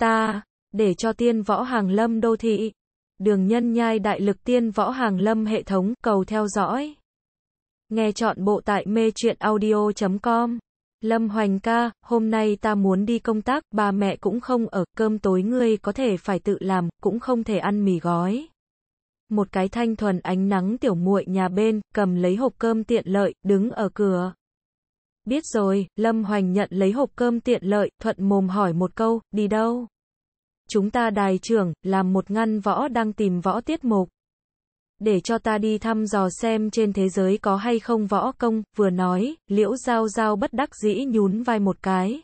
ta, để cho tiên võ hàng lâm đô thị. Đường nhân nhai đại lực tiên võ hàng lâm hệ thống cầu theo dõi. Nghe chọn bộ tại mê chuyện audio.com. Lâm Hoành ca, hôm nay ta muốn đi công tác, ba mẹ cũng không ở, cơm tối ngươi có thể phải tự làm, cũng không thể ăn mì gói. Một cái thanh thuần ánh nắng tiểu muội nhà bên, cầm lấy hộp cơm tiện lợi, đứng ở cửa. Biết rồi, Lâm Hoành nhận lấy hộp cơm tiện lợi, thuận mồm hỏi một câu, đi đâu? Chúng ta đài trưởng, làm một ngăn võ đang tìm võ tiết mục. Để cho ta đi thăm dò xem trên thế giới có hay không võ công, vừa nói, liễu giao giao bất đắc dĩ nhún vai một cái.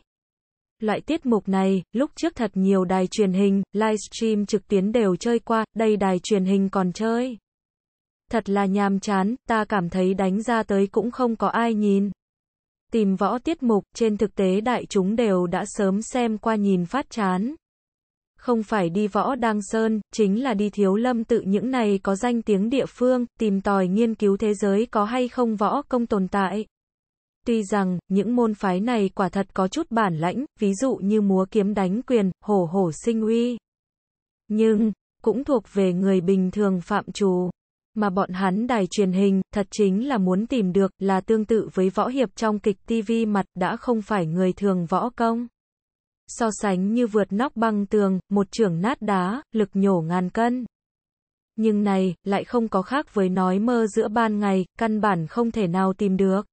Loại tiết mục này, lúc trước thật nhiều đài truyền hình, livestream trực tuyến đều chơi qua, đây đài truyền hình còn chơi. Thật là nhàm chán, ta cảm thấy đánh ra tới cũng không có ai nhìn tìm võ tiết mục, trên thực tế đại chúng đều đã sớm xem qua nhìn phát chán. Không phải đi võ Đăng Sơn, chính là đi thiếu lâm tự những này có danh tiếng địa phương, tìm tòi nghiên cứu thế giới có hay không võ công tồn tại. Tuy rằng, những môn phái này quả thật có chút bản lãnh, ví dụ như múa kiếm đánh quyền, hổ hổ sinh uy. Nhưng, cũng thuộc về người bình thường phạm trù mà bọn hắn đài truyền hình, thật chính là muốn tìm được, là tương tự với võ hiệp trong kịch TV mặt, đã không phải người thường võ công. So sánh như vượt nóc băng tường, một trưởng nát đá, lực nhổ ngàn cân. Nhưng này, lại không có khác với nói mơ giữa ban ngày, căn bản không thể nào tìm được.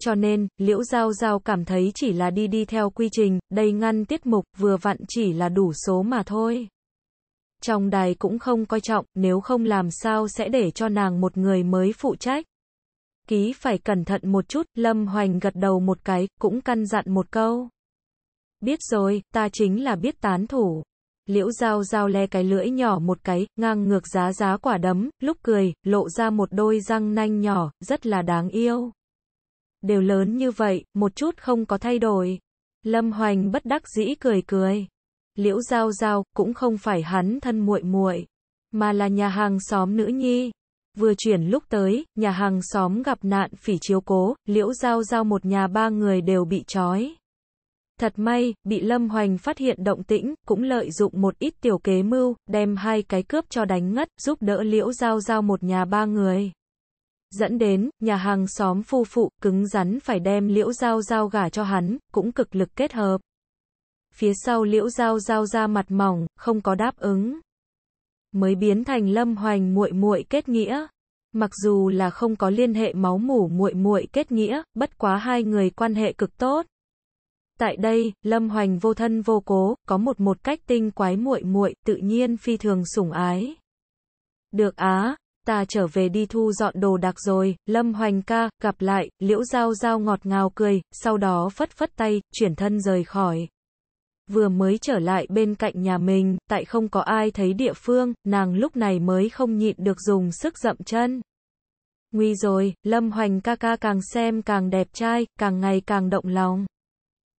Cho nên, Liễu Giao Giao cảm thấy chỉ là đi đi theo quy trình, đầy ngăn tiết mục, vừa vặn chỉ là đủ số mà thôi trong đài cũng không coi trọng, nếu không làm sao sẽ để cho nàng một người mới phụ trách. Ký phải cẩn thận một chút, Lâm Hoành gật đầu một cái, cũng căn dặn một câu. Biết rồi, ta chính là biết tán thủ. Liễu dao dao le cái lưỡi nhỏ một cái, ngang ngược giá giá quả đấm, lúc cười, lộ ra một đôi răng nanh nhỏ, rất là đáng yêu. Đều lớn như vậy, một chút không có thay đổi. Lâm Hoành bất đắc dĩ cười cười. Liễu Giao Giao cũng không phải hắn thân muội muội, mà là nhà hàng xóm nữ nhi. Vừa chuyển lúc tới, nhà hàng xóm gặp nạn phỉ chiếu cố, Liễu Giao Giao một nhà ba người đều bị trói. Thật may, bị Lâm Hoành phát hiện động tĩnh, cũng lợi dụng một ít tiểu kế mưu, đem hai cái cướp cho đánh ngất, giúp đỡ Liễu Giao Giao một nhà ba người. Dẫn đến, nhà hàng xóm phu phụ, cứng rắn phải đem Liễu Giao Giao gả cho hắn, cũng cực lực kết hợp. Phía sau liễu giao giao ra mặt mỏng, không có đáp ứng. Mới biến thành lâm hoành muội muội kết nghĩa. Mặc dù là không có liên hệ máu mủ muội muội kết nghĩa, bất quá hai người quan hệ cực tốt. Tại đây, Lâm Hoành vô thân vô cố, có một một cách tinh quái muội muội, tự nhiên phi thường sủng ái. Được á, ta trở về đi thu dọn đồ đạc rồi, Lâm Hoành ca, gặp lại, Liễu Giao Giao ngọt ngào cười, sau đó phất phất tay, chuyển thân rời khỏi vừa mới trở lại bên cạnh nhà mình, tại không có ai thấy địa phương, nàng lúc này mới không nhịn được dùng sức dậm chân. Nguy rồi, Lâm Hoành ca ca càng xem càng đẹp trai, càng ngày càng động lòng.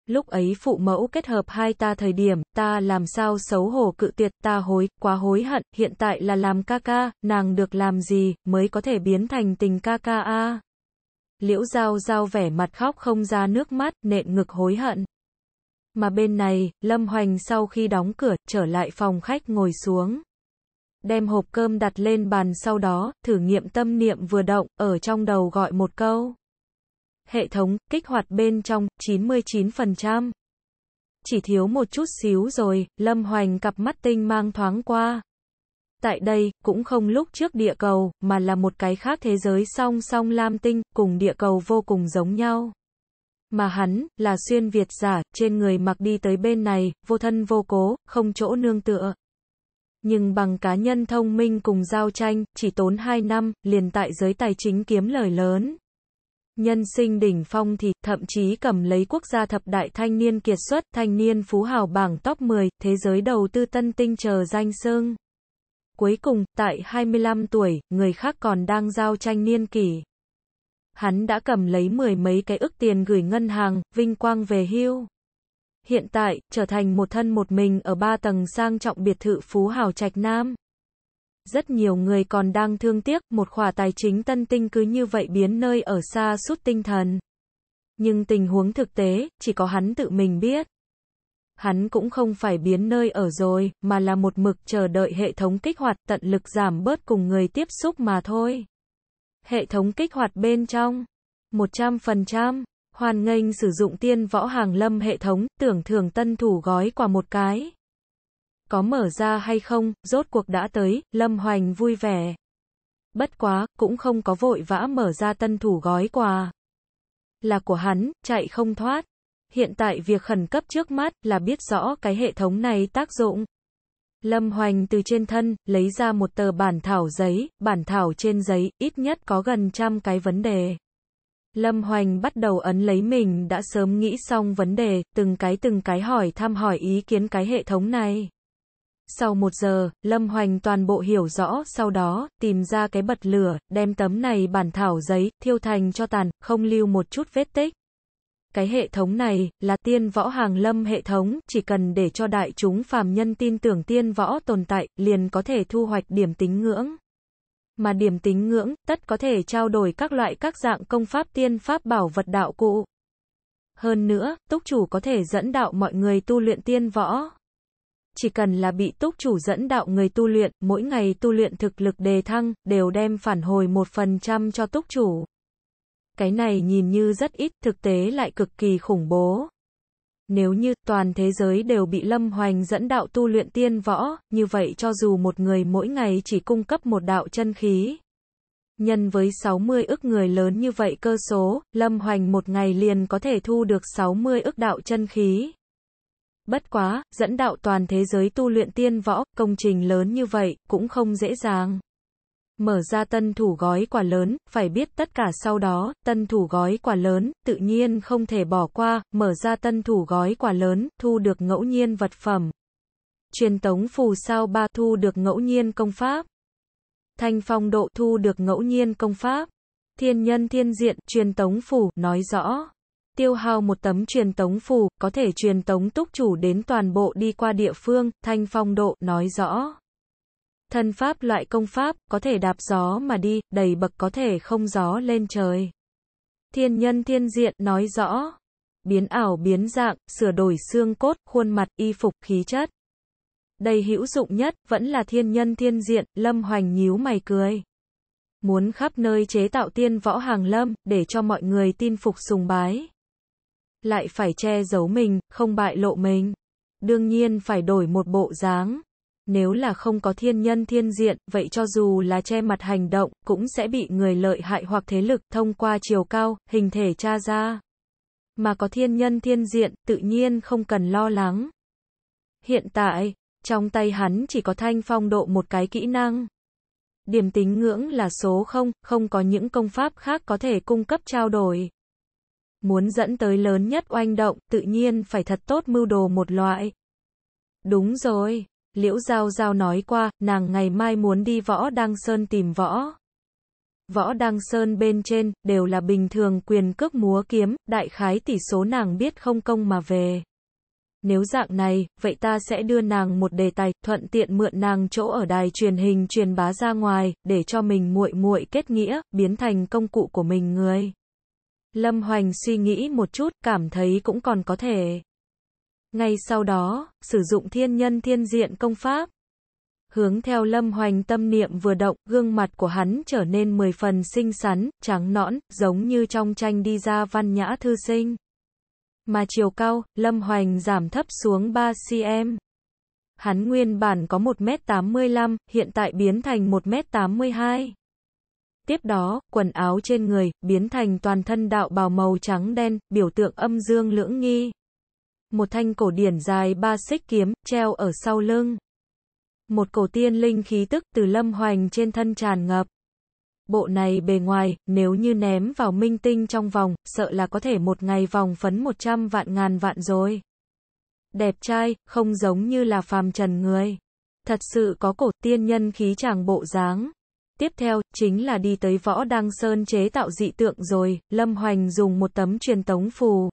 Lúc ấy phụ mẫu kết hợp hai ta thời điểm, ta làm sao xấu hổ cự tuyệt, ta hối, quá hối hận, hiện tại là làm ca ca, nàng được làm gì, mới có thể biến thành tình ca ca a. Liễu Giao Giao vẻ mặt khóc không ra nước mắt, nện ngực hối hận. Mà bên này, Lâm Hoành sau khi đóng cửa, trở lại phòng khách ngồi xuống. Đem hộp cơm đặt lên bàn sau đó, thử nghiệm tâm niệm vừa động, ở trong đầu gọi một câu. Hệ thống, kích hoạt bên trong, 99%. Chỉ thiếu một chút xíu rồi, Lâm Hoành cặp mắt tinh mang thoáng qua. Tại đây, cũng không lúc trước địa cầu, mà là một cái khác thế giới song song lam tinh, cùng địa cầu vô cùng giống nhau mà hắn, là xuyên Việt giả, trên người mặc đi tới bên này, vô thân vô cố, không chỗ nương tựa. Nhưng bằng cá nhân thông minh cùng giao tranh, chỉ tốn 2 năm, liền tại giới tài chính kiếm lời lớn. Nhân sinh đỉnh phong thì, thậm chí cầm lấy quốc gia thập đại thanh niên kiệt xuất, thanh niên phú hào bảng top 10, thế giới đầu tư tân tinh chờ danh sương. Cuối cùng, tại 25 tuổi, người khác còn đang giao tranh niên kỷ hắn đã cầm lấy mười mấy cái ức tiền gửi ngân hàng, vinh quang về hưu. Hiện tại, trở thành một thân một mình ở ba tầng sang trọng biệt thự phú hào trạch nam. Rất nhiều người còn đang thương tiếc, một khỏa tài chính tân tinh cứ như vậy biến nơi ở xa suốt tinh thần. Nhưng tình huống thực tế, chỉ có hắn tự mình biết. Hắn cũng không phải biến nơi ở rồi, mà là một mực chờ đợi hệ thống kích hoạt tận lực giảm bớt cùng người tiếp xúc mà thôi. Hệ thống kích hoạt bên trong. 100%. Hoàn nghênh sử dụng tiên võ hàng lâm hệ thống, tưởng thường tân thủ gói quà một cái. Có mở ra hay không, rốt cuộc đã tới, Lâm Hoành vui vẻ. Bất quá, cũng không có vội vã mở ra tân thủ gói quà. Là của hắn, chạy không thoát. Hiện tại việc khẩn cấp trước mắt là biết rõ cái hệ thống này tác dụng. Lâm Hoành từ trên thân, lấy ra một tờ bản thảo giấy, bản thảo trên giấy, ít nhất có gần trăm cái vấn đề. Lâm Hoành bắt đầu ấn lấy mình đã sớm nghĩ xong vấn đề, từng cái từng cái hỏi thăm hỏi ý kiến cái hệ thống này. Sau một giờ, Lâm Hoành toàn bộ hiểu rõ, sau đó, tìm ra cái bật lửa, đem tấm này bản thảo giấy, thiêu thành cho tàn, không lưu một chút vết tích. Cái hệ thống này là tiên võ hàng lâm hệ thống, chỉ cần để cho đại chúng phàm nhân tin tưởng tiên võ tồn tại, liền có thể thu hoạch điểm tính ngưỡng. Mà điểm tính ngưỡng, tất có thể trao đổi các loại các dạng công pháp tiên pháp bảo vật đạo cụ. Hơn nữa, túc chủ có thể dẫn đạo mọi người tu luyện tiên võ. Chỉ cần là bị túc chủ dẫn đạo người tu luyện, mỗi ngày tu luyện thực lực đề thăng, đều đem phản hồi một phần trăm cho túc chủ. Cái này nhìn như rất ít, thực tế lại cực kỳ khủng bố. Nếu như toàn thế giới đều bị Lâm Hoành dẫn đạo tu luyện tiên võ, như vậy cho dù một người mỗi ngày chỉ cung cấp một đạo chân khí, nhân với 60 ức người lớn như vậy cơ số, Lâm Hoành một ngày liền có thể thu được 60 ức đạo chân khí. Bất quá, dẫn đạo toàn thế giới tu luyện tiên võ, công trình lớn như vậy, cũng không dễ dàng mở ra tân thủ gói quà lớn, phải biết tất cả sau đó, tân thủ gói quà lớn, tự nhiên không thể bỏ qua, mở ra tân thủ gói quà lớn, thu được ngẫu nhiên vật phẩm. Truyền tống phù sao ba thu được ngẫu nhiên công pháp. Thanh phong độ thu được ngẫu nhiên công pháp. Thiên nhân thiên diện, truyền tống phù, nói rõ. Tiêu hao một tấm truyền tống phù, có thể truyền tống túc chủ đến toàn bộ đi qua địa phương, thanh phong độ, nói rõ. Thân pháp loại công pháp, có thể đạp gió mà đi, đầy bậc có thể không gió lên trời. Thiên nhân thiên diện, nói rõ. Biến ảo biến dạng, sửa đổi xương cốt, khuôn mặt, y phục, khí chất. Đầy hữu dụng nhất, vẫn là thiên nhân thiên diện, lâm hoành nhíu mày cười. Muốn khắp nơi chế tạo tiên võ hàng lâm, để cho mọi người tin phục sùng bái. Lại phải che giấu mình, không bại lộ mình. Đương nhiên phải đổi một bộ dáng. Nếu là không có thiên nhân thiên diện, vậy cho dù là che mặt hành động, cũng sẽ bị người lợi hại hoặc thế lực thông qua chiều cao, hình thể tra ra. Mà có thiên nhân thiên diện, tự nhiên không cần lo lắng. Hiện tại, trong tay hắn chỉ có thanh phong độ một cái kỹ năng. Điểm tính ngưỡng là số 0, không có những công pháp khác có thể cung cấp trao đổi. Muốn dẫn tới lớn nhất oanh động, tự nhiên phải thật tốt mưu đồ một loại. Đúng rồi, Liễu Giao Giao nói qua, nàng ngày mai muốn đi võ Đăng Sơn tìm võ. Võ Đăng Sơn bên trên, đều là bình thường quyền cước múa kiếm, đại khái tỷ số nàng biết không công mà về. Nếu dạng này, vậy ta sẽ đưa nàng một đề tài, thuận tiện mượn nàng chỗ ở đài truyền hình truyền bá ra ngoài, để cho mình muội muội kết nghĩa, biến thành công cụ của mình người. Lâm Hoành suy nghĩ một chút, cảm thấy cũng còn có thể. Ngay sau đó, sử dụng thiên nhân thiên diện công pháp. Hướng theo lâm hoành tâm niệm vừa động, gương mặt của hắn trở nên mười phần xinh xắn, trắng nõn, giống như trong tranh đi ra văn nhã thư sinh. Mà chiều cao, lâm hoành giảm thấp xuống 3cm. Hắn nguyên bản có 1m85, hiện tại biến thành 1m82. Tiếp đó, quần áo trên người, biến thành toàn thân đạo bào màu trắng đen, biểu tượng âm dương lưỡng nghi một thanh cổ điển dài ba xích kiếm, treo ở sau lưng. Một cổ tiên linh khí tức từ lâm hoành trên thân tràn ngập. Bộ này bề ngoài, nếu như ném vào minh tinh trong vòng, sợ là có thể một ngày vòng phấn một trăm vạn ngàn vạn rồi. Đẹp trai, không giống như là phàm trần người. Thật sự có cổ tiên nhân khí chàng bộ dáng. Tiếp theo, chính là đi tới võ đăng sơn chế tạo dị tượng rồi, Lâm Hoành dùng một tấm truyền tống phù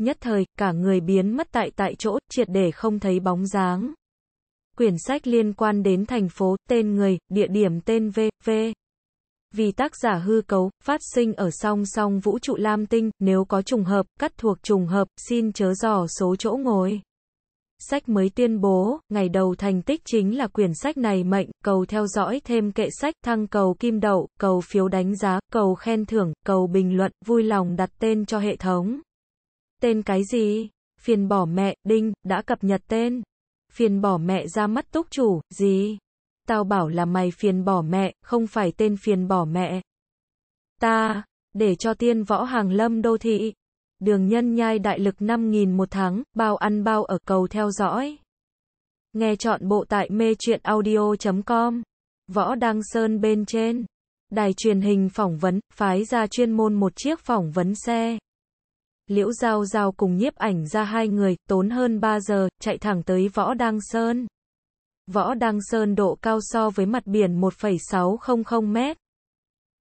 nhất thời, cả người biến mất tại tại chỗ, triệt để không thấy bóng dáng. Quyển sách liên quan đến thành phố, tên người, địa điểm tên V.V. Vì tác giả hư cấu, phát sinh ở song song vũ trụ lam tinh, nếu có trùng hợp, cắt thuộc trùng hợp, xin chớ dò số chỗ ngồi. Sách mới tuyên bố, ngày đầu thành tích chính là quyển sách này mệnh, cầu theo dõi thêm kệ sách, thăng cầu kim đậu, cầu phiếu đánh giá, cầu khen thưởng, cầu bình luận, vui lòng đặt tên cho hệ thống. Tên cái gì? Phiền bỏ mẹ, Đinh, đã cập nhật tên. Phiền bỏ mẹ ra mắt túc chủ, gì? Tao bảo là mày phiền bỏ mẹ, không phải tên phiền bỏ mẹ. Ta, để cho tiên võ hàng lâm đô thị. Đường nhân nhai đại lực 5.000 một tháng, bao ăn bao ở cầu theo dõi. Nghe chọn bộ tại mê truyện audio.com. Võ Đăng Sơn bên trên. Đài truyền hình phỏng vấn, phái ra chuyên môn một chiếc phỏng vấn xe. Liễu Giao Giao cùng nhiếp ảnh ra hai người, tốn hơn 3 giờ, chạy thẳng tới Võ Đăng Sơn. Võ Đăng Sơn độ cao so với mặt biển 1,600 mét.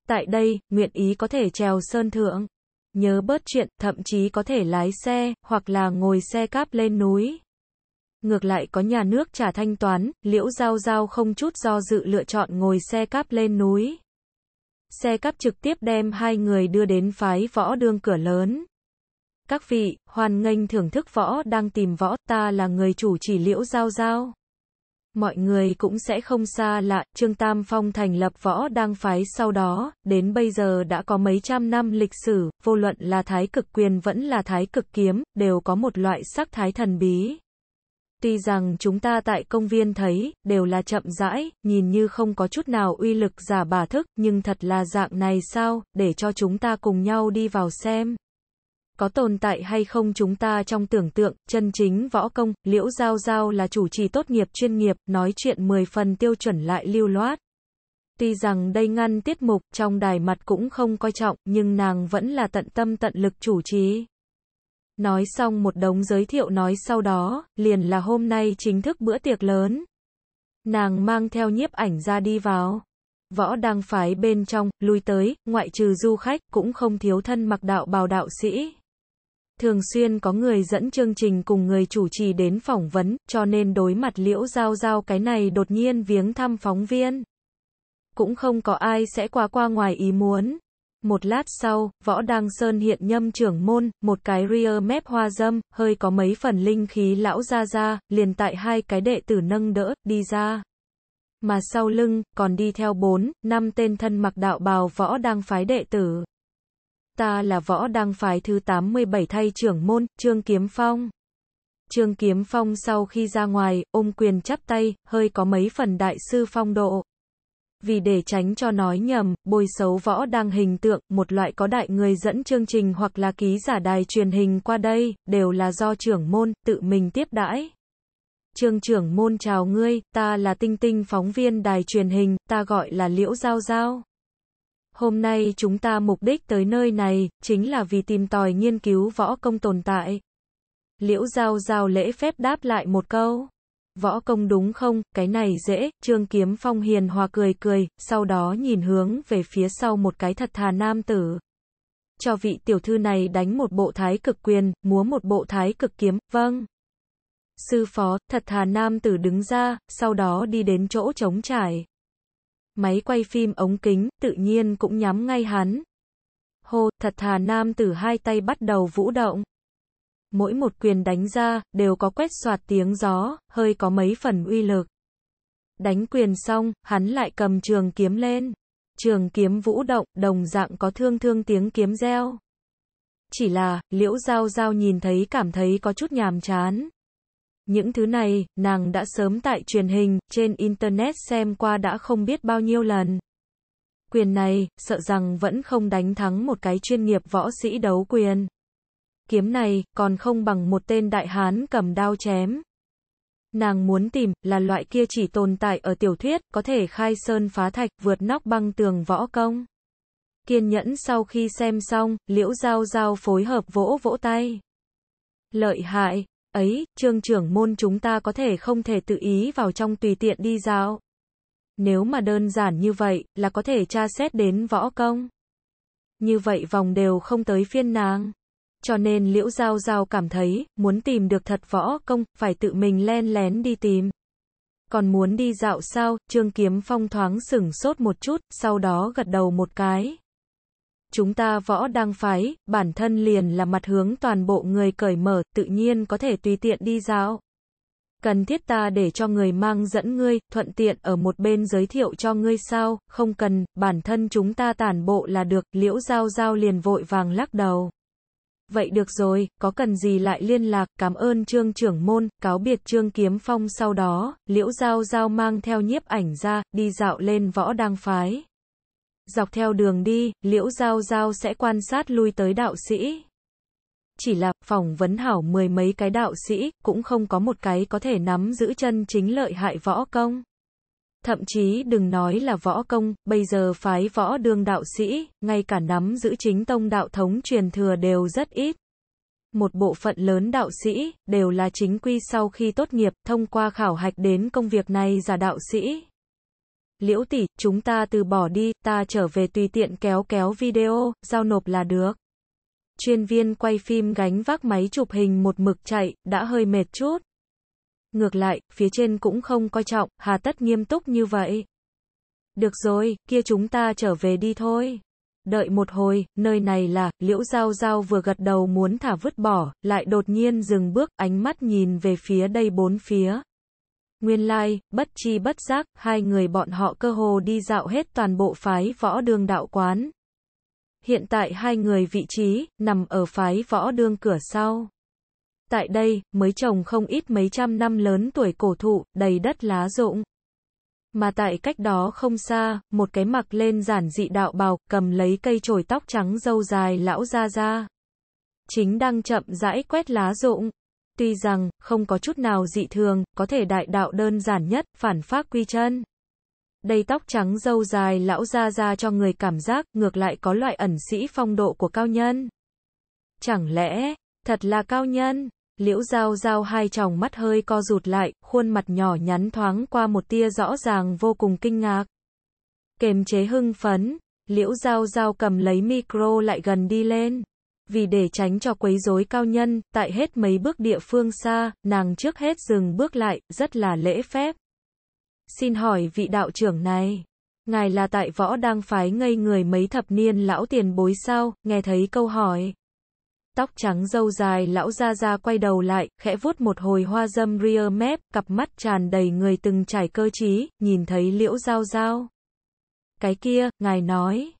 Tại đây, nguyện ý có thể trèo sơn thượng. Nhớ bớt chuyện, thậm chí có thể lái xe, hoặc là ngồi xe cáp lên núi. Ngược lại có nhà nước trả thanh toán, liễu giao giao không chút do dự lựa chọn ngồi xe cáp lên núi. Xe cáp trực tiếp đem hai người đưa đến phái võ đương cửa lớn. Các vị, hoàn nghênh thưởng thức võ đang tìm võ, ta là người chủ chỉ liễu giao giao. Mọi người cũng sẽ không xa lạ, Trương Tam Phong thành lập võ đang phái sau đó, đến bây giờ đã có mấy trăm năm lịch sử, vô luận là thái cực quyền vẫn là thái cực kiếm, đều có một loại sắc thái thần bí. Tuy rằng chúng ta tại công viên thấy, đều là chậm rãi, nhìn như không có chút nào uy lực giả bà thức, nhưng thật là dạng này sao, để cho chúng ta cùng nhau đi vào xem có tồn tại hay không chúng ta trong tưởng tượng, chân chính võ công, liễu giao giao là chủ trì tốt nghiệp chuyên nghiệp, nói chuyện 10 phần tiêu chuẩn lại lưu loát. Tuy rằng đây ngăn tiết mục, trong đài mặt cũng không coi trọng, nhưng nàng vẫn là tận tâm tận lực chủ trì. Nói xong một đống giới thiệu nói sau đó, liền là hôm nay chính thức bữa tiệc lớn. Nàng mang theo nhiếp ảnh ra đi vào. Võ đang phái bên trong, lui tới, ngoại trừ du khách, cũng không thiếu thân mặc đạo bào đạo sĩ thường xuyên có người dẫn chương trình cùng người chủ trì đến phỏng vấn, cho nên đối mặt liễu giao giao cái này đột nhiên viếng thăm phóng viên. Cũng không có ai sẽ qua qua ngoài ý muốn. Một lát sau, Võ Đăng Sơn hiện nhâm trưởng môn, một cái rear mép hoa dâm, hơi có mấy phần linh khí lão ra ra, liền tại hai cái đệ tử nâng đỡ, đi ra. Mà sau lưng, còn đi theo bốn, năm tên thân mặc đạo bào Võ Đăng phái đệ tử ta là võ đăng phái thứ 87 thay trưởng môn, Trương Kiếm Phong. Trương Kiếm Phong sau khi ra ngoài, ôm quyền chắp tay, hơi có mấy phần đại sư phong độ. Vì để tránh cho nói nhầm, bôi xấu võ đang hình tượng, một loại có đại người dẫn chương trình hoặc là ký giả đài truyền hình qua đây, đều là do trưởng môn, tự mình tiếp đãi. Trương trưởng môn chào ngươi, ta là tinh tinh phóng viên đài truyền hình, ta gọi là Liễu Giao Giao. Hôm nay chúng ta mục đích tới nơi này, chính là vì tìm tòi nghiên cứu võ công tồn tại. Liễu Giao Giao lễ phép đáp lại một câu. Võ công đúng không, cái này dễ, Trương Kiếm Phong hiền hòa cười cười, sau đó nhìn hướng về phía sau một cái thật thà nam tử. Cho vị tiểu thư này đánh một bộ thái cực quyền, múa một bộ thái cực kiếm, vâng. Sư phó, thật thà nam tử đứng ra, sau đó đi đến chỗ trống trải máy quay phim ống kính, tự nhiên cũng nhắm ngay hắn. Hô, thật thà nam tử hai tay bắt đầu vũ động. Mỗi một quyền đánh ra, đều có quét soạt tiếng gió, hơi có mấy phần uy lực. Đánh quyền xong, hắn lại cầm trường kiếm lên. Trường kiếm vũ động, đồng dạng có thương thương tiếng kiếm reo. Chỉ là, liễu giao giao nhìn thấy cảm thấy có chút nhàm chán. Những thứ này, nàng đã sớm tại truyền hình, trên Internet xem qua đã không biết bao nhiêu lần. Quyền này, sợ rằng vẫn không đánh thắng một cái chuyên nghiệp võ sĩ đấu quyền. Kiếm này, còn không bằng một tên đại hán cầm đao chém. Nàng muốn tìm, là loại kia chỉ tồn tại ở tiểu thuyết, có thể khai sơn phá thạch, vượt nóc băng tường võ công. Kiên nhẫn sau khi xem xong, liễu giao giao phối hợp vỗ vỗ tay. Lợi hại, ấy, trương trưởng môn chúng ta có thể không thể tự ý vào trong tùy tiện đi dạo. Nếu mà đơn giản như vậy, là có thể tra xét đến võ công. Như vậy vòng đều không tới phiên nàng. Cho nên liễu giao giao cảm thấy, muốn tìm được thật võ công, phải tự mình len lén đi tìm. Còn muốn đi dạo sao, trương kiếm phong thoáng sửng sốt một chút, sau đó gật đầu một cái chúng ta võ đăng phái, bản thân liền là mặt hướng toàn bộ người cởi mở, tự nhiên có thể tùy tiện đi dạo. Cần thiết ta để cho người mang dẫn ngươi, thuận tiện ở một bên giới thiệu cho ngươi sao, không cần, bản thân chúng ta tản bộ là được, liễu giao giao liền vội vàng lắc đầu. Vậy được rồi, có cần gì lại liên lạc, cảm ơn trương trưởng môn, cáo biệt trương kiếm phong sau đó, liễu giao giao mang theo nhiếp ảnh ra, đi dạo lên võ đăng phái. Dọc theo đường đi, Liễu Giao Giao sẽ quan sát lui tới đạo sĩ. Chỉ là, phỏng vấn hảo mười mấy cái đạo sĩ, cũng không có một cái có thể nắm giữ chân chính lợi hại võ công. Thậm chí đừng nói là võ công, bây giờ phái võ đương đạo sĩ, ngay cả nắm giữ chính tông đạo thống truyền thừa đều rất ít. Một bộ phận lớn đạo sĩ, đều là chính quy sau khi tốt nghiệp, thông qua khảo hạch đến công việc này giả đạo sĩ. Liễu tỷ, chúng ta từ bỏ đi, ta trở về tùy tiện kéo kéo video, giao nộp là được. Chuyên viên quay phim gánh vác máy chụp hình một mực chạy, đã hơi mệt chút. Ngược lại, phía trên cũng không coi trọng, hà tất nghiêm túc như vậy. Được rồi, kia chúng ta trở về đi thôi. Đợi một hồi, nơi này là, liễu giao giao vừa gật đầu muốn thả vứt bỏ, lại đột nhiên dừng bước, ánh mắt nhìn về phía đây bốn phía. Nguyên lai, bất chi bất giác, hai người bọn họ cơ hồ đi dạo hết toàn bộ phái võ đường đạo quán. Hiện tại hai người vị trí, nằm ở phái võ đường cửa sau. Tại đây, mới trồng không ít mấy trăm năm lớn tuổi cổ thụ, đầy đất lá rụng. Mà tại cách đó không xa, một cái mặc lên giản dị đạo bào, cầm lấy cây chổi tóc trắng dâu dài lão ra ra. Chính đang chậm rãi quét lá rụng tuy rằng không có chút nào dị thường, có thể đại đạo đơn giản nhất, phản pháp quy chân. Đầy tóc trắng dâu dài lão ra ra cho người cảm giác, ngược lại có loại ẩn sĩ phong độ của cao nhân. Chẳng lẽ, thật là cao nhân? Liễu Giao Giao hai tròng mắt hơi co rụt lại, khuôn mặt nhỏ nhắn thoáng qua một tia rõ ràng vô cùng kinh ngạc. Kềm chế hưng phấn, Liễu Giao Giao cầm lấy micro lại gần đi lên vì để tránh cho quấy rối cao nhân, tại hết mấy bước địa phương xa, nàng trước hết dừng bước lại, rất là lễ phép. Xin hỏi vị đạo trưởng này, ngài là tại võ đang phái ngây người mấy thập niên lão tiền bối sao, nghe thấy câu hỏi. Tóc trắng dâu dài lão ra ra quay đầu lại, khẽ vuốt một hồi hoa dâm ria mép, cặp mắt tràn đầy người từng trải cơ trí, nhìn thấy liễu giao giao. Cái kia, ngài nói.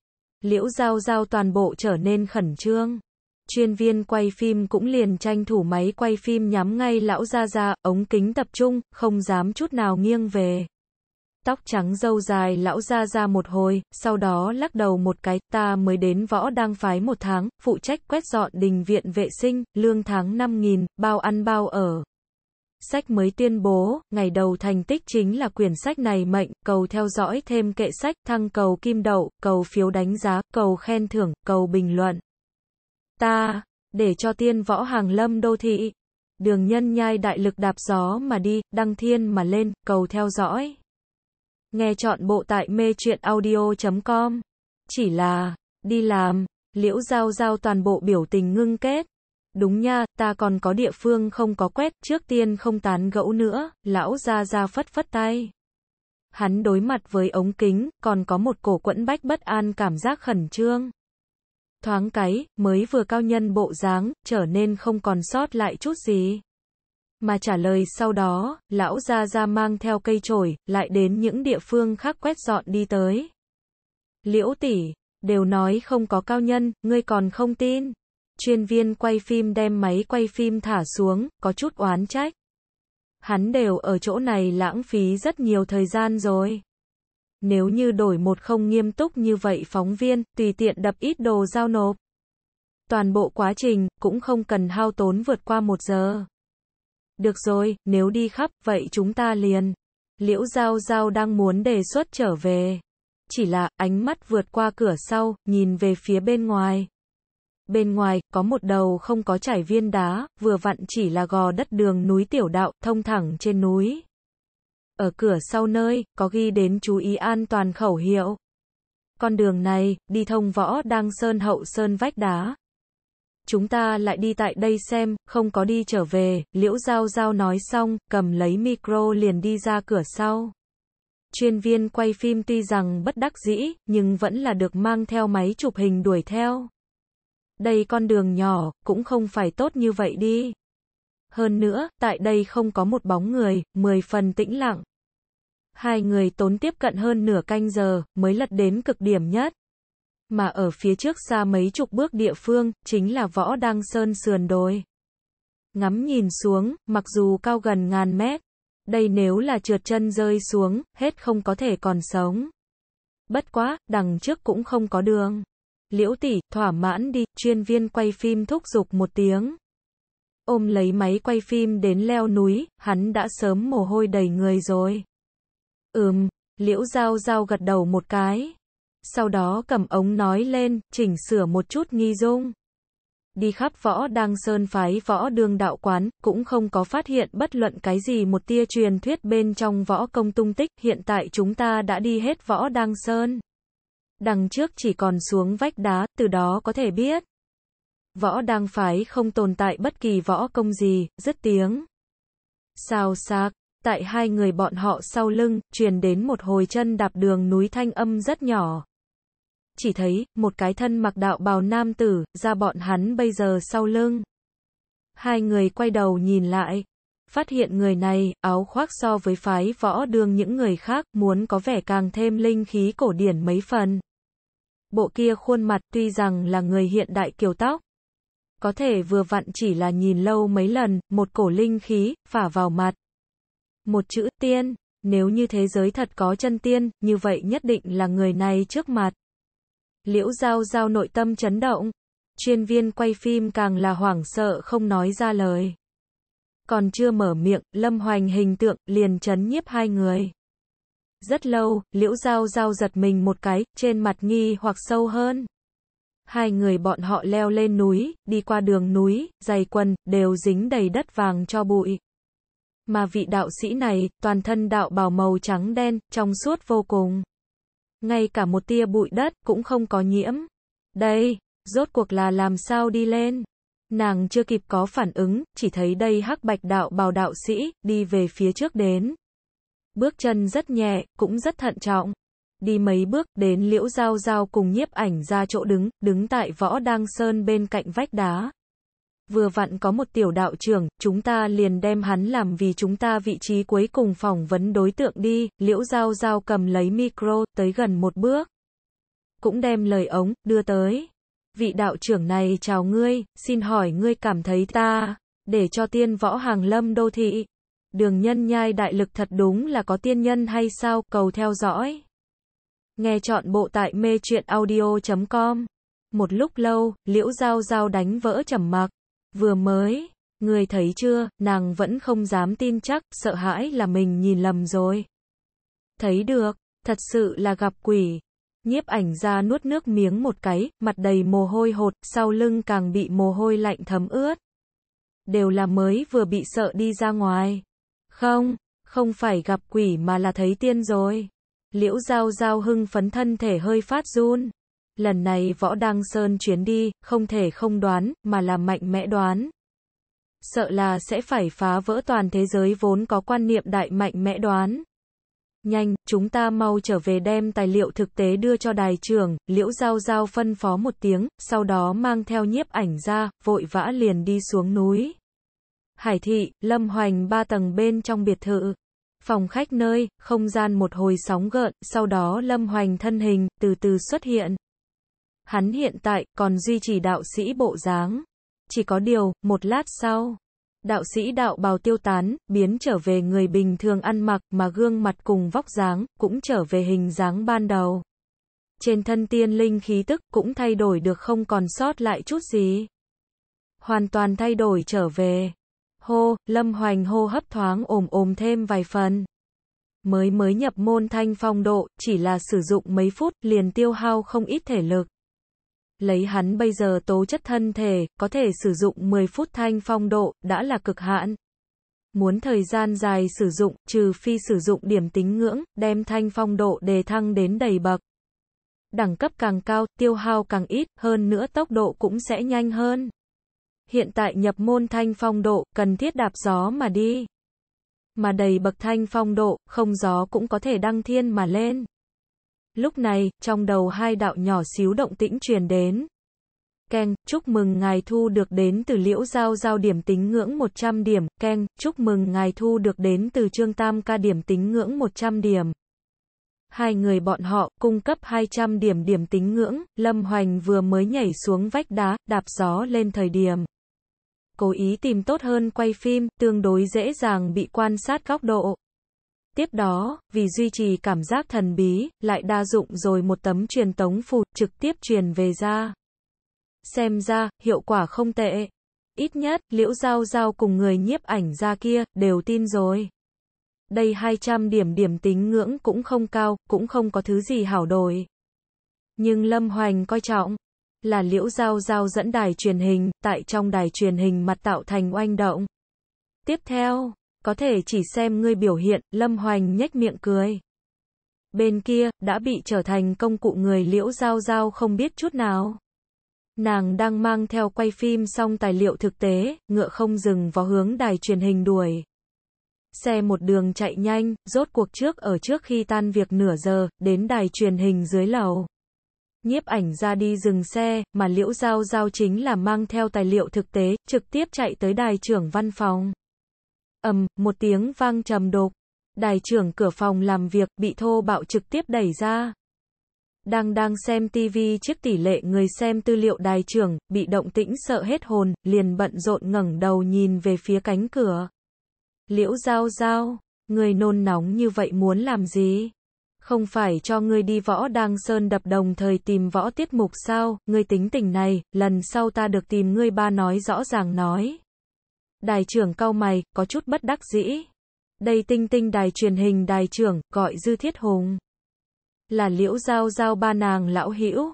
Liễu giao giao toàn bộ trở nên khẩn trương chuyên viên quay phim cũng liền tranh thủ máy quay phim nhắm ngay lão ra ra, ống kính tập trung, không dám chút nào nghiêng về. Tóc trắng dâu dài lão ra ra một hồi, sau đó lắc đầu một cái, ta mới đến võ đang phái một tháng, phụ trách quét dọn đình viện vệ sinh, lương tháng 5.000, bao ăn bao ở. Sách mới tuyên bố, ngày đầu thành tích chính là quyển sách này mệnh, cầu theo dõi thêm kệ sách, thăng cầu kim đậu, cầu phiếu đánh giá, cầu khen thưởng, cầu bình luận. Ta, để cho tiên võ hàng lâm đô thị. Đường nhân nhai đại lực đạp gió mà đi, đăng thiên mà lên, cầu theo dõi. Nghe chọn bộ tại mê truyện audio.com. Chỉ là, đi làm, liễu giao giao toàn bộ biểu tình ngưng kết. Đúng nha, ta còn có địa phương không có quét, trước tiên không tán gẫu nữa, lão ra ra phất phất tay. Hắn đối mặt với ống kính, còn có một cổ quẫn bách bất an cảm giác khẩn trương thoáng cái, mới vừa cao nhân bộ dáng, trở nên không còn sót lại chút gì. Mà trả lời sau đó, lão gia gia mang theo cây chổi lại đến những địa phương khác quét dọn đi tới. Liễu tỷ, đều nói không có cao nhân, ngươi còn không tin. Chuyên viên quay phim đem máy quay phim thả xuống, có chút oán trách. Hắn đều ở chỗ này lãng phí rất nhiều thời gian rồi. Nếu như đổi một không nghiêm túc như vậy phóng viên, tùy tiện đập ít đồ giao nộp. Toàn bộ quá trình, cũng không cần hao tốn vượt qua một giờ. Được rồi, nếu đi khắp, vậy chúng ta liền. Liễu Giao Giao đang muốn đề xuất trở về. Chỉ là, ánh mắt vượt qua cửa sau, nhìn về phía bên ngoài. Bên ngoài, có một đầu không có trải viên đá, vừa vặn chỉ là gò đất đường núi tiểu đạo, thông thẳng trên núi ở cửa sau nơi, có ghi đến chú ý an toàn khẩu hiệu. Con đường này, đi thông võ đang sơn hậu sơn vách đá. Chúng ta lại đi tại đây xem, không có đi trở về, liễu giao giao nói xong, cầm lấy micro liền đi ra cửa sau. Chuyên viên quay phim tuy rằng bất đắc dĩ, nhưng vẫn là được mang theo máy chụp hình đuổi theo. Đây con đường nhỏ, cũng không phải tốt như vậy đi. Hơn nữa, tại đây không có một bóng người, mười phần tĩnh lặng hai người tốn tiếp cận hơn nửa canh giờ, mới lật đến cực điểm nhất. Mà ở phía trước xa mấy chục bước địa phương, chính là võ đăng sơn sườn đồi. Ngắm nhìn xuống, mặc dù cao gần ngàn mét, đây nếu là trượt chân rơi xuống, hết không có thể còn sống. Bất quá, đằng trước cũng không có đường. Liễu tỷ, thỏa mãn đi, chuyên viên quay phim thúc giục một tiếng. Ôm lấy máy quay phim đến leo núi, hắn đã sớm mồ hôi đầy người rồi. Ừm, liễu giao giao gật đầu một cái. Sau đó cầm ống nói lên, chỉnh sửa một chút nghi dung. Đi khắp võ đăng sơn phái võ đương đạo quán, cũng không có phát hiện bất luận cái gì một tia truyền thuyết bên trong võ công tung tích. Hiện tại chúng ta đã đi hết võ đăng sơn. Đằng trước chỉ còn xuống vách đá, từ đó có thể biết. Võ đăng phái không tồn tại bất kỳ võ công gì, rất tiếng. Sao xác tại hai người bọn họ sau lưng, truyền đến một hồi chân đạp đường núi thanh âm rất nhỏ. Chỉ thấy, một cái thân mặc đạo bào nam tử, ra bọn hắn bây giờ sau lưng. Hai người quay đầu nhìn lại, phát hiện người này, áo khoác so với phái võ đường những người khác, muốn có vẻ càng thêm linh khí cổ điển mấy phần. Bộ kia khuôn mặt tuy rằng là người hiện đại kiều tóc, có thể vừa vặn chỉ là nhìn lâu mấy lần, một cổ linh khí, phả vào mặt, một chữ tiên, nếu như thế giới thật có chân tiên, như vậy nhất định là người này trước mặt. Liễu Giao Giao nội tâm chấn động, chuyên viên quay phim càng là hoảng sợ không nói ra lời. Còn chưa mở miệng, Lâm Hoành hình tượng liền chấn nhiếp hai người. Rất lâu, Liễu Giao Giao giật mình một cái, trên mặt nghi hoặc sâu hơn. Hai người bọn họ leo lên núi, đi qua đường núi, giày quần, đều dính đầy đất vàng cho bụi mà vị đạo sĩ này, toàn thân đạo bào màu trắng đen, trong suốt vô cùng. Ngay cả một tia bụi đất cũng không có nhiễm. Đây, rốt cuộc là làm sao đi lên? Nàng chưa kịp có phản ứng, chỉ thấy đây hắc bạch đạo bào đạo sĩ, đi về phía trước đến. Bước chân rất nhẹ, cũng rất thận trọng. Đi mấy bước, đến liễu giao giao cùng nhiếp ảnh ra chỗ đứng, đứng tại võ đang sơn bên cạnh vách đá vừa vặn có một tiểu đạo trưởng, chúng ta liền đem hắn làm vì chúng ta vị trí cuối cùng phỏng vấn đối tượng đi, liễu giao giao cầm lấy micro, tới gần một bước. Cũng đem lời ống, đưa tới. Vị đạo trưởng này chào ngươi, xin hỏi ngươi cảm thấy ta, để cho tiên võ hàng lâm đô thị. Đường nhân nhai đại lực thật đúng là có tiên nhân hay sao, cầu theo dõi. Nghe chọn bộ tại mê chuyện audio.com. Một lúc lâu, liễu giao giao đánh vỡ trầm mặc. Vừa mới, người thấy chưa, nàng vẫn không dám tin chắc, sợ hãi là mình nhìn lầm rồi. Thấy được, thật sự là gặp quỷ. Nhiếp ảnh ra nuốt nước miếng một cái, mặt đầy mồ hôi hột, sau lưng càng bị mồ hôi lạnh thấm ướt. Đều là mới vừa bị sợ đi ra ngoài. Không, không phải gặp quỷ mà là thấy tiên rồi. Liễu Giao Giao hưng phấn thân thể hơi phát run lần này võ đăng sơn chuyến đi, không thể không đoán, mà là mạnh mẽ đoán. Sợ là sẽ phải phá vỡ toàn thế giới vốn có quan niệm đại mạnh mẽ đoán. Nhanh, chúng ta mau trở về đem tài liệu thực tế đưa cho đài trưởng, liễu giao giao phân phó một tiếng, sau đó mang theo nhiếp ảnh ra, vội vã liền đi xuống núi. Hải thị, lâm hoành ba tầng bên trong biệt thự. Phòng khách nơi, không gian một hồi sóng gợn, sau đó lâm hoành thân hình, từ từ xuất hiện. Hắn hiện tại còn duy trì đạo sĩ bộ dáng. Chỉ có điều, một lát sau, đạo sĩ đạo bào tiêu tán, biến trở về người bình thường ăn mặc mà gương mặt cùng vóc dáng, cũng trở về hình dáng ban đầu. Trên thân tiên linh khí tức cũng thay đổi được không còn sót lại chút gì. Hoàn toàn thay đổi trở về. Hô, lâm hoành hô hấp thoáng ồm ồm thêm vài phần. Mới mới nhập môn thanh phong độ, chỉ là sử dụng mấy phút liền tiêu hao không ít thể lực lấy hắn bây giờ tố chất thân thể, có thể sử dụng 10 phút thanh phong độ, đã là cực hạn. Muốn thời gian dài sử dụng, trừ phi sử dụng điểm tính ngưỡng, đem thanh phong độ đề thăng đến đầy bậc. Đẳng cấp càng cao, tiêu hao càng ít, hơn nữa tốc độ cũng sẽ nhanh hơn. Hiện tại nhập môn thanh phong độ, cần thiết đạp gió mà đi. Mà đầy bậc thanh phong độ, không gió cũng có thể đăng thiên mà lên. Lúc này, trong đầu hai đạo nhỏ xíu động tĩnh truyền đến. keng chúc mừng ngài thu được đến từ liễu giao giao điểm tính ngưỡng 100 điểm. keng chúc mừng ngài thu được đến từ trương tam ca điểm tính ngưỡng 100 điểm. Hai người bọn họ, cung cấp 200 điểm điểm tính ngưỡng, Lâm Hoành vừa mới nhảy xuống vách đá, đạp gió lên thời điểm. Cố ý tìm tốt hơn quay phim, tương đối dễ dàng bị quan sát góc độ. Tiếp đó, vì duy trì cảm giác thần bí, lại đa dụng rồi một tấm truyền tống phù trực tiếp truyền về ra. Xem ra, hiệu quả không tệ. Ít nhất, liễu giao giao cùng người nhiếp ảnh ra kia, đều tin rồi. Đây 200 điểm điểm tính ngưỡng cũng không cao, cũng không có thứ gì hảo đổi. Nhưng Lâm Hoành coi trọng, là liễu giao giao dẫn đài truyền hình, tại trong đài truyền hình mặt tạo thành oanh động. Tiếp theo, có thể chỉ xem ngươi biểu hiện, Lâm Hoành nhếch miệng cười. Bên kia, đã bị trở thành công cụ người liễu giao giao không biết chút nào. Nàng đang mang theo quay phim xong tài liệu thực tế, ngựa không dừng vào hướng đài truyền hình đuổi. Xe một đường chạy nhanh, rốt cuộc trước ở trước khi tan việc nửa giờ, đến đài truyền hình dưới lầu. Nhiếp ảnh ra đi dừng xe, mà liễu giao giao chính là mang theo tài liệu thực tế, trực tiếp chạy tới đài trưởng văn phòng ầm, một tiếng vang trầm đục, Đài trưởng cửa phòng làm việc bị thô bạo trực tiếp đẩy ra. Đang đang xem tivi, trước tỷ lệ người xem tư liệu đài trưởng, bị động tĩnh sợ hết hồn, liền bận rộn ngẩng đầu nhìn về phía cánh cửa. Liễu giao giao, người nôn nóng như vậy muốn làm gì? Không phải cho ngươi đi võ đang sơn đập đồng thời tìm võ tiết mục sao, ngươi tính tình này, lần sau ta được tìm ngươi ba nói rõ ràng nói. Đài trưởng cau mày, có chút bất đắc dĩ. Đây tinh tinh đài truyền hình đài trưởng, gọi Dư Thiết Hùng. Là liễu giao giao ba nàng lão hữu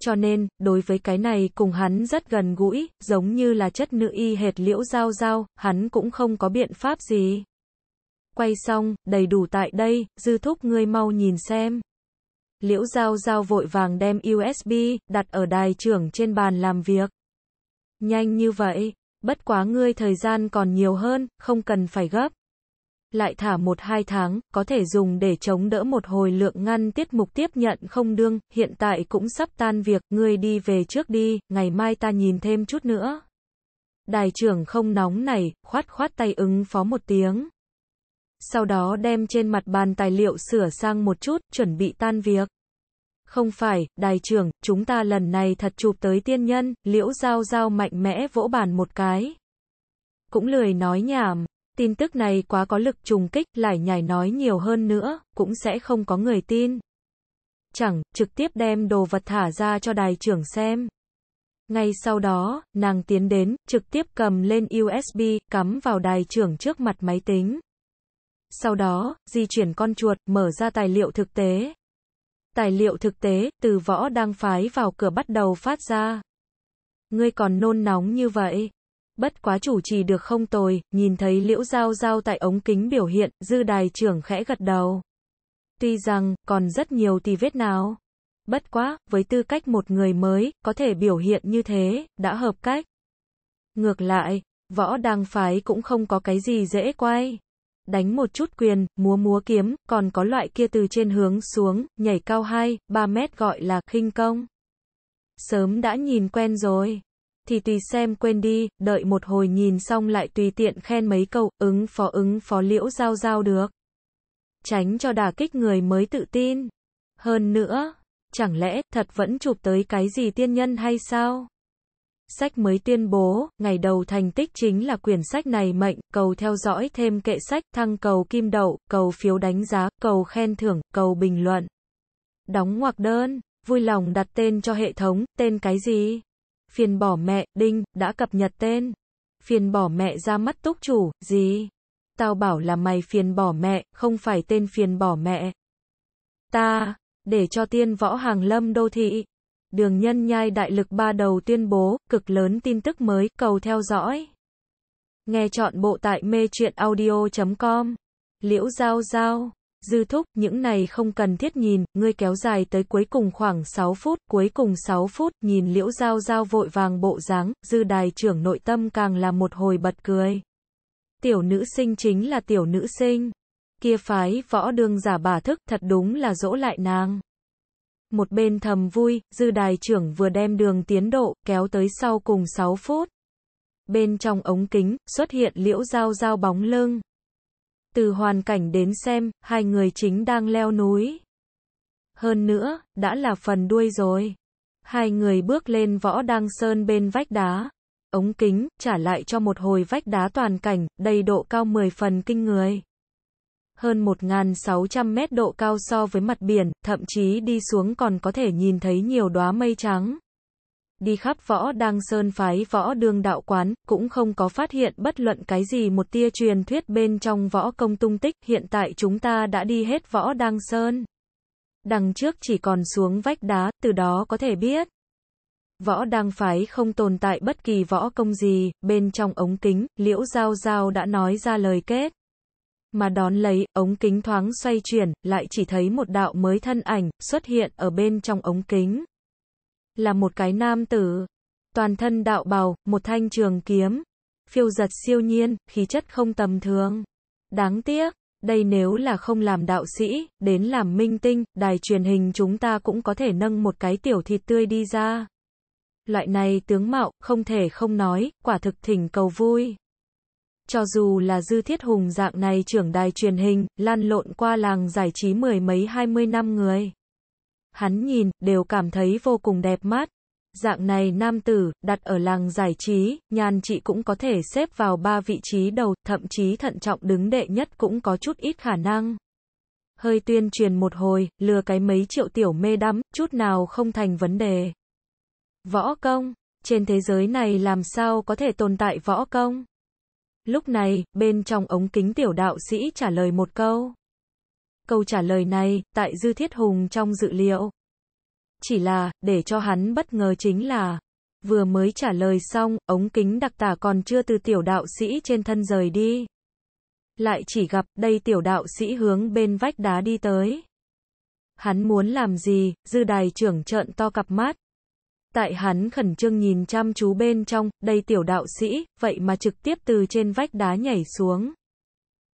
Cho nên, đối với cái này cùng hắn rất gần gũi, giống như là chất nữ y hệt liễu giao giao, hắn cũng không có biện pháp gì. Quay xong, đầy đủ tại đây, dư thúc ngươi mau nhìn xem. Liễu Giao Giao vội vàng đem USB, đặt ở đài trưởng trên bàn làm việc. Nhanh như vậy, bất quá ngươi thời gian còn nhiều hơn, không cần phải gấp. Lại thả một hai tháng, có thể dùng để chống đỡ một hồi lượng ngăn tiết mục tiếp nhận không đương, hiện tại cũng sắp tan việc, ngươi đi về trước đi, ngày mai ta nhìn thêm chút nữa. Đài trưởng không nóng này, khoát khoát tay ứng phó một tiếng. Sau đó đem trên mặt bàn tài liệu sửa sang một chút, chuẩn bị tan việc. Không phải, đài trưởng, chúng ta lần này thật chụp tới tiên nhân, liễu giao giao mạnh mẽ vỗ bàn một cái. Cũng lười nói nhảm, tin tức này quá có lực trùng kích, lại nhảy nói nhiều hơn nữa, cũng sẽ không có người tin. Chẳng, trực tiếp đem đồ vật thả ra cho đài trưởng xem. Ngay sau đó, nàng tiến đến, trực tiếp cầm lên USB, cắm vào đài trưởng trước mặt máy tính. Sau đó, di chuyển con chuột, mở ra tài liệu thực tế, Tài liệu thực tế, từ võ đang phái vào cửa bắt đầu phát ra. Ngươi còn nôn nóng như vậy. Bất quá chủ trì được không tồi, nhìn thấy liễu giao giao tại ống kính biểu hiện, dư đài trưởng khẽ gật đầu. Tuy rằng, còn rất nhiều tì vết nào. Bất quá, với tư cách một người mới, có thể biểu hiện như thế, đã hợp cách. Ngược lại, võ đang phái cũng không có cái gì dễ quay đánh một chút quyền, múa múa kiếm, còn có loại kia từ trên hướng xuống, nhảy cao 2, 3 mét gọi là khinh công. Sớm đã nhìn quen rồi, thì tùy xem quên đi, đợi một hồi nhìn xong lại tùy tiện khen mấy câu, ứng phó ứng phó liễu giao giao được. Tránh cho đả kích người mới tự tin. Hơn nữa, chẳng lẽ thật vẫn chụp tới cái gì tiên nhân hay sao? Sách mới tuyên bố, ngày đầu thành tích chính là quyển sách này mệnh, cầu theo dõi thêm kệ sách, thăng cầu kim đậu, cầu phiếu đánh giá, cầu khen thưởng, cầu bình luận. Đóng ngoặc đơn, vui lòng đặt tên cho hệ thống, tên cái gì? Phiền bỏ mẹ, đinh, đã cập nhật tên. Phiền bỏ mẹ ra mắt túc chủ, gì? Tao bảo là mày phiền bỏ mẹ, không phải tên phiền bỏ mẹ. Ta, để cho tiên võ hàng lâm đô thị đường nhân nhai đại lực ba đầu tuyên bố, cực lớn tin tức mới, cầu theo dõi. Nghe chọn bộ tại mê truyện audio.com. Liễu Giao Giao, Dư Thúc, những này không cần thiết nhìn, ngươi kéo dài tới cuối cùng khoảng 6 phút, cuối cùng 6 phút, nhìn Liễu Giao Giao vội vàng bộ dáng, dư đài trưởng nội tâm càng là một hồi bật cười. Tiểu nữ sinh chính là tiểu nữ sinh. Kia phái võ đương giả bà thức thật đúng là dỗ lại nàng một bên thầm vui, dư đài trưởng vừa đem đường tiến độ, kéo tới sau cùng 6 phút. Bên trong ống kính, xuất hiện liễu dao dao bóng lưng. Từ hoàn cảnh đến xem, hai người chính đang leo núi. Hơn nữa, đã là phần đuôi rồi. Hai người bước lên võ đăng sơn bên vách đá. Ống kính, trả lại cho một hồi vách đá toàn cảnh, đầy độ cao 10 phần kinh người hơn 1.600 mét độ cao so với mặt biển, thậm chí đi xuống còn có thể nhìn thấy nhiều đóa mây trắng. Đi khắp võ đăng sơn phái võ đương đạo quán, cũng không có phát hiện bất luận cái gì một tia truyền thuyết bên trong võ công tung tích, hiện tại chúng ta đã đi hết võ đăng sơn. Đằng trước chỉ còn xuống vách đá, từ đó có thể biết. Võ đang phái không tồn tại bất kỳ võ công gì, bên trong ống kính, liễu giao giao đã nói ra lời kết mà đón lấy, ống kính thoáng xoay chuyển, lại chỉ thấy một đạo mới thân ảnh, xuất hiện ở bên trong ống kính. Là một cái nam tử, toàn thân đạo bào, một thanh trường kiếm, phiêu giật siêu nhiên, khí chất không tầm thường. Đáng tiếc, đây nếu là không làm đạo sĩ, đến làm minh tinh, đài truyền hình chúng ta cũng có thể nâng một cái tiểu thịt tươi đi ra. Loại này tướng mạo, không thể không nói, quả thực thỉnh cầu vui. Cho dù là Dư Thiết Hùng dạng này trưởng đài truyền hình, lan lộn qua làng giải trí mười mấy hai mươi năm người. Hắn nhìn, đều cảm thấy vô cùng đẹp mắt. Dạng này nam tử, đặt ở làng giải trí, nhàn chị cũng có thể xếp vào ba vị trí đầu, thậm chí thận trọng đứng đệ nhất cũng có chút ít khả năng. Hơi tuyên truyền một hồi, lừa cái mấy triệu tiểu mê đắm, chút nào không thành vấn đề. Võ công, trên thế giới này làm sao có thể tồn tại võ công? Lúc này, bên trong ống kính tiểu đạo sĩ trả lời một câu. Câu trả lời này, tại Dư Thiết Hùng trong dự liệu. Chỉ là, để cho hắn bất ngờ chính là, vừa mới trả lời xong, ống kính đặc tả còn chưa từ tiểu đạo sĩ trên thân rời đi. Lại chỉ gặp, đây tiểu đạo sĩ hướng bên vách đá đi tới. Hắn muốn làm gì, dư đài trưởng trợn to cặp mắt. Tại hắn khẩn trương nhìn chăm chú bên trong, đây tiểu đạo sĩ, vậy mà trực tiếp từ trên vách đá nhảy xuống.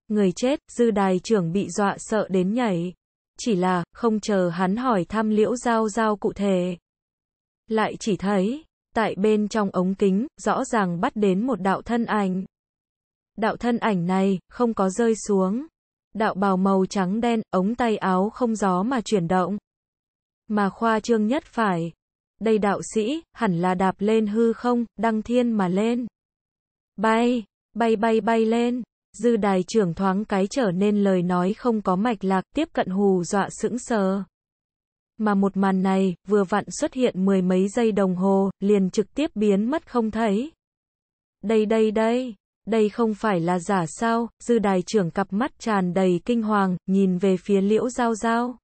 Người chết, dư đài trưởng bị dọa sợ đến nhảy. Chỉ là, không chờ hắn hỏi thăm liễu giao giao cụ thể. Lại chỉ thấy, tại bên trong ống kính, rõ ràng bắt đến một đạo thân ảnh. Đạo thân ảnh này, không có rơi xuống. Đạo bào màu trắng đen, ống tay áo không gió mà chuyển động. Mà khoa trương nhất phải, đây đạo sĩ, hẳn là đạp lên hư không, đăng thiên mà lên. Bay, bay bay bay lên, dư đài trưởng thoáng cái trở nên lời nói không có mạch lạc tiếp cận hù dọa sững sờ. Mà một màn này, vừa vặn xuất hiện mười mấy giây đồng hồ, liền trực tiếp biến mất không thấy. Đây đây đây, đây không phải là giả sao, dư đài trưởng cặp mắt tràn đầy kinh hoàng, nhìn về phía liễu giao giao.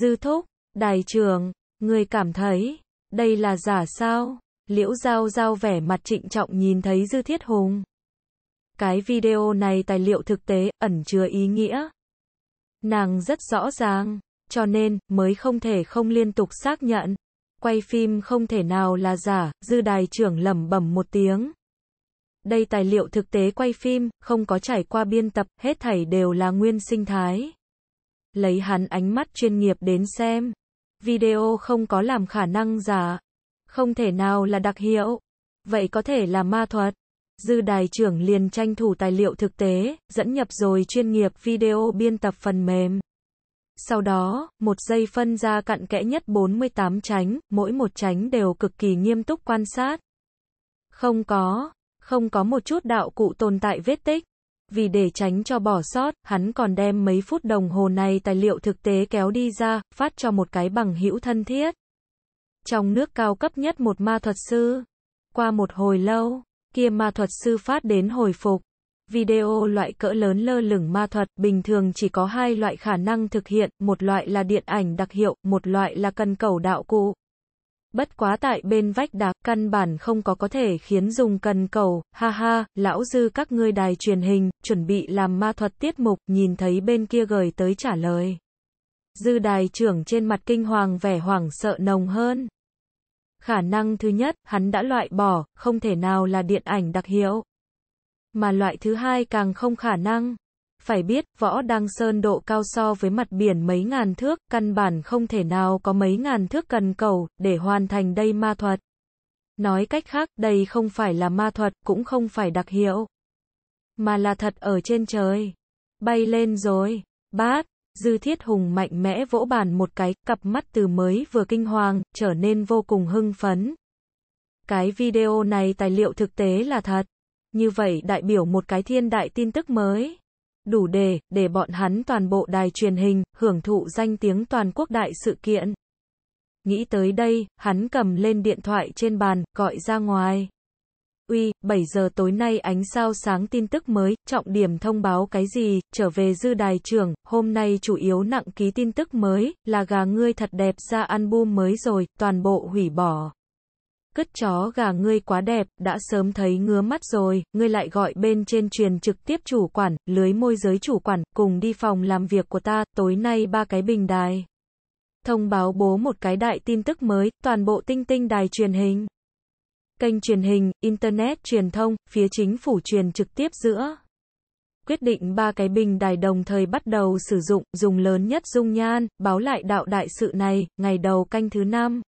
Dư thúc, đài trưởng, Người cảm thấy, đây là giả sao? Liễu Giao Giao vẻ mặt trịnh trọng nhìn thấy Dư Thiết Hùng. Cái video này tài liệu thực tế, ẩn chứa ý nghĩa. Nàng rất rõ ràng, cho nên, mới không thể không liên tục xác nhận. Quay phim không thể nào là giả, Dư Đài trưởng lẩm bẩm một tiếng. Đây tài liệu thực tế quay phim, không có trải qua biên tập, hết thảy đều là nguyên sinh thái. Lấy hắn ánh mắt chuyên nghiệp đến xem, Video không có làm khả năng giả. Không thể nào là đặc hiệu. Vậy có thể là ma thuật. Dư đài trưởng liền tranh thủ tài liệu thực tế, dẫn nhập rồi chuyên nghiệp video biên tập phần mềm. Sau đó, một giây phân ra cặn kẽ nhất 48 tránh, mỗi một tránh đều cực kỳ nghiêm túc quan sát. Không có, không có một chút đạo cụ tồn tại vết tích vì để tránh cho bỏ sót, hắn còn đem mấy phút đồng hồ này tài liệu thực tế kéo đi ra, phát cho một cái bằng hữu thân thiết. Trong nước cao cấp nhất một ma thuật sư. Qua một hồi lâu, kia ma thuật sư phát đến hồi phục. Video loại cỡ lớn lơ lửng ma thuật bình thường chỉ có hai loại khả năng thực hiện, một loại là điện ảnh đặc hiệu, một loại là cần cầu đạo cụ. Bất quá tại bên vách đá, căn bản không có có thể khiến dùng cần cầu, ha ha, lão dư các ngươi đài truyền hình, chuẩn bị làm ma thuật tiết mục, nhìn thấy bên kia gửi tới trả lời. Dư đài trưởng trên mặt kinh hoàng vẻ hoảng sợ nồng hơn. Khả năng thứ nhất, hắn đã loại bỏ, không thể nào là điện ảnh đặc hiệu. Mà loại thứ hai càng không khả năng. Phải biết, võ đăng sơn độ cao so với mặt biển mấy ngàn thước, căn bản không thể nào có mấy ngàn thước cần cầu, để hoàn thành đây ma thuật. Nói cách khác, đây không phải là ma thuật, cũng không phải đặc hiệu, mà là thật ở trên trời. Bay lên rồi, bát, dư thiết hùng mạnh mẽ vỗ bàn một cái, cặp mắt từ mới vừa kinh hoàng, trở nên vô cùng hưng phấn. Cái video này tài liệu thực tế là thật. Như vậy đại biểu một cái thiên đại tin tức mới đủ đề để bọn hắn toàn bộ đài truyền hình, hưởng thụ danh tiếng toàn quốc đại sự kiện. Nghĩ tới đây, hắn cầm lên điện thoại trên bàn, gọi ra ngoài. Uy, 7 giờ tối nay ánh sao sáng tin tức mới, trọng điểm thông báo cái gì, trở về dư đài trưởng, hôm nay chủ yếu nặng ký tin tức mới, là gà ngươi thật đẹp ra album mới rồi, toàn bộ hủy bỏ cất chó gà ngươi quá đẹp, đã sớm thấy ngứa mắt rồi, ngươi lại gọi bên trên truyền trực tiếp chủ quản, lưới môi giới chủ quản, cùng đi phòng làm việc của ta, tối nay ba cái bình đài. Thông báo bố một cái đại tin tức mới, toàn bộ tinh tinh đài truyền hình. Kênh truyền hình, Internet truyền thông, phía chính phủ truyền trực tiếp giữa. Quyết định ba cái bình đài đồng thời bắt đầu sử dụng, dùng lớn nhất dung nhan, báo lại đạo đại sự này, ngày đầu canh thứ năm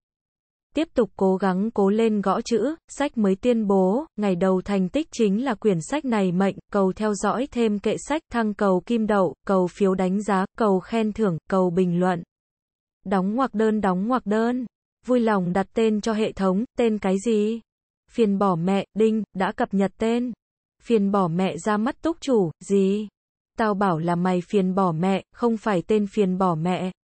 tiếp tục cố gắng cố lên gõ chữ, sách mới tuyên bố, ngày đầu thành tích chính là quyển sách này mệnh, cầu theo dõi thêm kệ sách, thăng cầu kim đậu, cầu phiếu đánh giá, cầu khen thưởng, cầu bình luận. Đóng ngoặc đơn đóng ngoặc đơn. Vui lòng đặt tên cho hệ thống, tên cái gì? Phiền bỏ mẹ, đinh, đã cập nhật tên. Phiền bỏ mẹ ra mắt túc chủ, gì? Tao bảo là mày phiền bỏ mẹ, không phải tên phiền bỏ mẹ.